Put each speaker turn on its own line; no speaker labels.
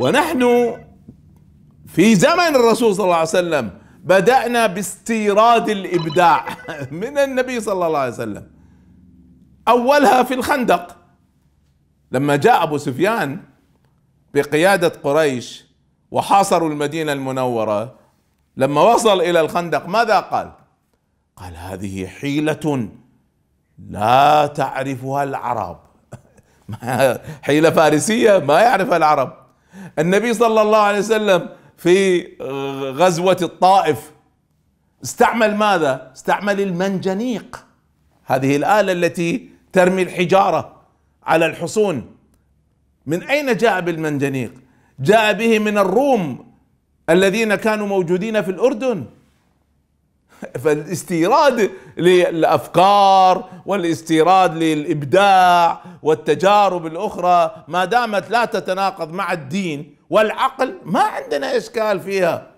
ونحن في زمن الرسول صلى الله عليه وسلم بدأنا باستيراد الإبداع من النبي صلى الله عليه وسلم أولها في الخندق لما جاء أبو سفيان بقيادة قريش وحاصروا المدينة المنورة لما وصل إلى الخندق ماذا قال؟ قال هذه حيلة لا تعرفها العرب حيلة فارسية ما يعرفها العرب النبي صلى الله عليه وسلم في غزوة الطائف استعمل ماذا؟ استعمل المنجنيق هذه الآلة التي ترمي الحجارة على الحصون من أين جاء بالمنجنيق؟ جاء به من الروم الذين كانوا موجودين في الأردن فالاستيراد للافكار والاستيراد للابداع والتجارب الاخرى ما دامت لا تتناقض مع الدين والعقل ما عندنا اشكال فيها